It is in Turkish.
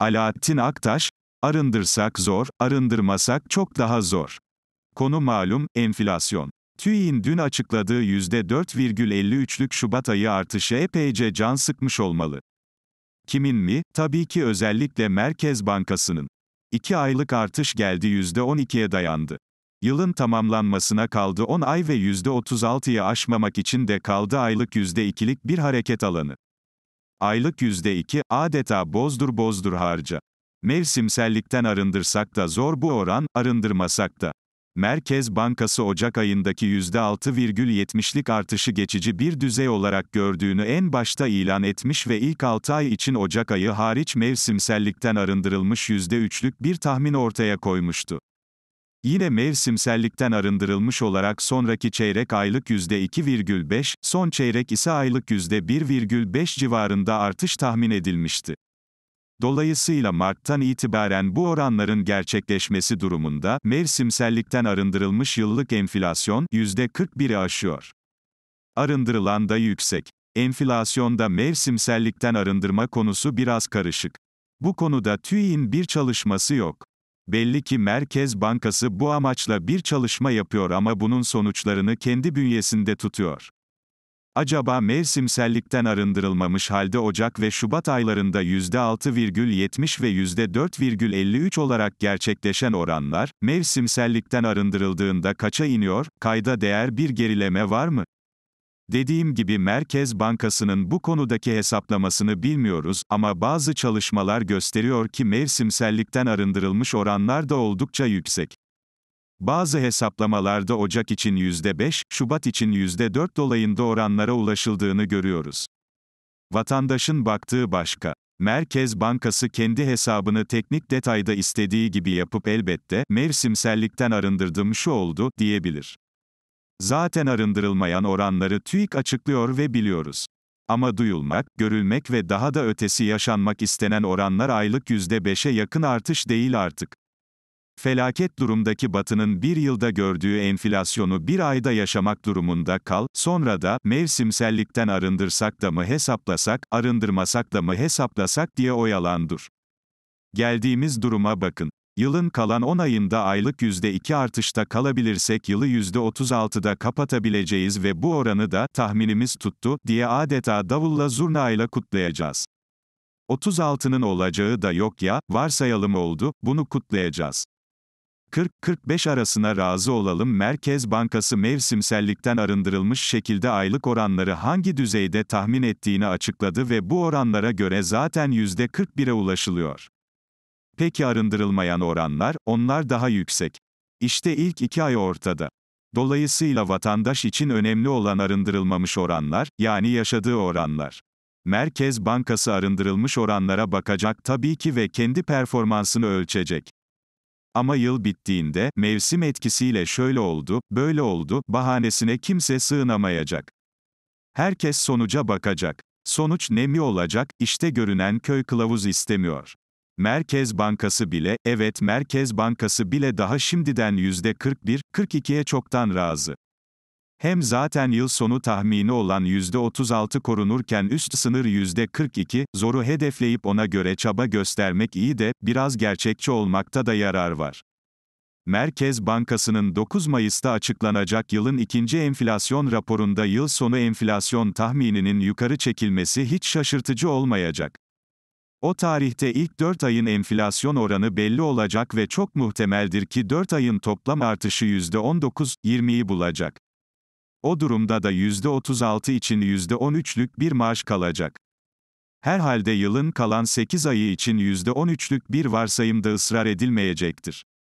Alaaddin Aktaş, arındırsak zor, arındırmasak çok daha zor. Konu malum, enflasyon. TÜİ'nin dün açıkladığı %4,53'lük Şubat ayı artışı epeyce can sıkmış olmalı. Kimin mi? Tabii ki özellikle Merkez Bankası'nın. 2 aylık artış geldi %12'ye dayandı. Yılın tamamlanmasına kaldı 10 ay ve %36'yı aşmamak için de kaldı aylık %2'lik bir hareket alanı. Aylık yüzde iki adeta bozdur bozdur harca. Mevsimsellikten arındırsak da zor bu oran, arındırmasak da. Merkez Bankası Ocak ayındaki %6,70'lik artışı geçici bir düzey olarak gördüğünü en başta ilan etmiş ve ilk 6 ay için Ocak ayı hariç mevsimsellikten arındırılmış %3'lük bir tahmin ortaya koymuştu. Yine mevsimsellikten arındırılmış olarak sonraki çeyrek aylık %2,5, son çeyrek ise aylık %1,5 civarında artış tahmin edilmişti. Dolayısıyla Mart'tan itibaren bu oranların gerçekleşmesi durumunda mevsimsellikten arındırılmış yıllık enflasyon %41'i aşıyor. Arındırılan da yüksek. Enflasyonda mevsimsellikten arındırma konusu biraz karışık. Bu konuda TÜİ'nin bir çalışması yok. Belli ki Merkez Bankası bu amaçla bir çalışma yapıyor ama bunun sonuçlarını kendi bünyesinde tutuyor. Acaba mevsimsellikten arındırılmamış halde Ocak ve Şubat aylarında %6,70 ve %4,53 olarak gerçekleşen oranlar, mevsimsellikten arındırıldığında kaça iniyor, kayda değer bir gerileme var mı? Dediğim gibi Merkez Bankası'nın bu konudaki hesaplamasını bilmiyoruz ama bazı çalışmalar gösteriyor ki mevsimsellikten arındırılmış oranlar da oldukça yüksek. Bazı hesaplamalarda Ocak için %5, Şubat için %4 dolayında oranlara ulaşıldığını görüyoruz. Vatandaşın baktığı başka. Merkez Bankası kendi hesabını teknik detayda istediği gibi yapıp elbette mevsimsellikten arındırdım şu oldu diyebilir. Zaten arındırılmayan oranları TÜİK açıklıyor ve biliyoruz. Ama duyulmak, görülmek ve daha da ötesi yaşanmak istenen oranlar aylık %5'e yakın artış değil artık. Felaket durumdaki Batı'nın bir yılda gördüğü enflasyonu bir ayda yaşamak durumunda kal, sonra da, mevsimsellikten arındırsak da mı hesaplasak, arındırmasak da mı hesaplasak diye oyalandır. Geldiğimiz duruma bakın. Yılın kalan 10 ayında aylık %2 artışta kalabilirsek yılı %36'da kapatabileceğiz ve bu oranı da tahminimiz tuttu diye adeta davulla zurnayla kutlayacağız. 36'nın olacağı da yok ya, varsayalım oldu, bunu kutlayacağız. 40-45 arasına razı olalım Merkez Bankası mevsimsellikten arındırılmış şekilde aylık oranları hangi düzeyde tahmin ettiğini açıkladı ve bu oranlara göre zaten %41'e ulaşılıyor. Peki arındırılmayan oranlar, onlar daha yüksek. İşte ilk iki ay ortada. Dolayısıyla vatandaş için önemli olan arındırılmamış oranlar, yani yaşadığı oranlar. Merkez Bankası arındırılmış oranlara bakacak tabii ki ve kendi performansını ölçecek. Ama yıl bittiğinde, mevsim etkisiyle şöyle oldu, böyle oldu, bahanesine kimse sığınamayacak. Herkes sonuca bakacak. Sonuç ne mi olacak, işte görünen köy kılavuz istemiyor. Merkez Bankası bile, evet Merkez Bankası bile daha şimdiden %41, 42'ye çoktan razı. Hem zaten yıl sonu tahmini olan %36 korunurken üst sınır %42, zoru hedefleyip ona göre çaba göstermek iyi de, biraz gerçekçi olmakta da yarar var. Merkez Bankası'nın 9 Mayıs'ta açıklanacak yılın ikinci enflasyon raporunda yıl sonu enflasyon tahmininin yukarı çekilmesi hiç şaşırtıcı olmayacak. O tarihte ilk 4 ayın enflasyon oranı belli olacak ve çok muhtemeldir ki 4 ayın toplam artışı %19-20'yi bulacak. O durumda da %36 için %13'lük bir maaş kalacak. Herhalde yılın kalan 8 ayı için %13'lük bir varsayımda ısrar edilmeyecektir.